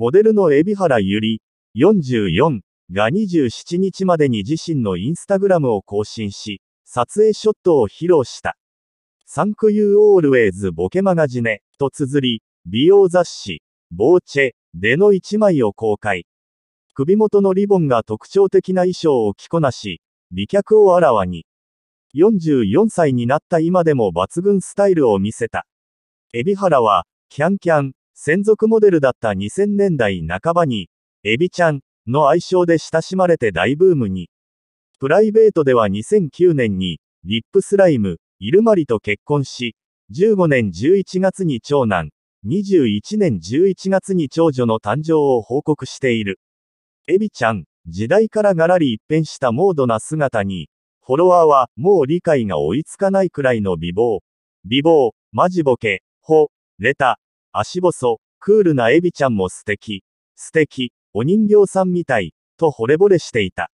モデルの海老原ゆり、44が27日までに自身のインスタグラムを更新し、撮影ショットを披露した。サンクユーオールウェイズボケマガジネと綴り、美容雑誌、ボーチェでの1枚を公開。首元のリボンが特徴的な衣装を着こなし、美脚をあらわに。44歳になった今でも抜群スタイルを見せた。海老原は、キャンキャン、専属モデルだった2000年代半ばに、エビちゃんの愛称で親しまれて大ブームに。プライベートでは2009年に、リップスライム、イルマリと結婚し、15年11月に長男、21年11月に長女の誕生を報告している。エビちゃん、時代からがらり一変したモードな姿に、フォロワーはもう理解が追いつかないくらいの美貌。美貌、マジボケ、ほ、レタ、足細、クールなエビちゃんも素敵。素敵、お人形さんみたい、と惚れ惚れしていた。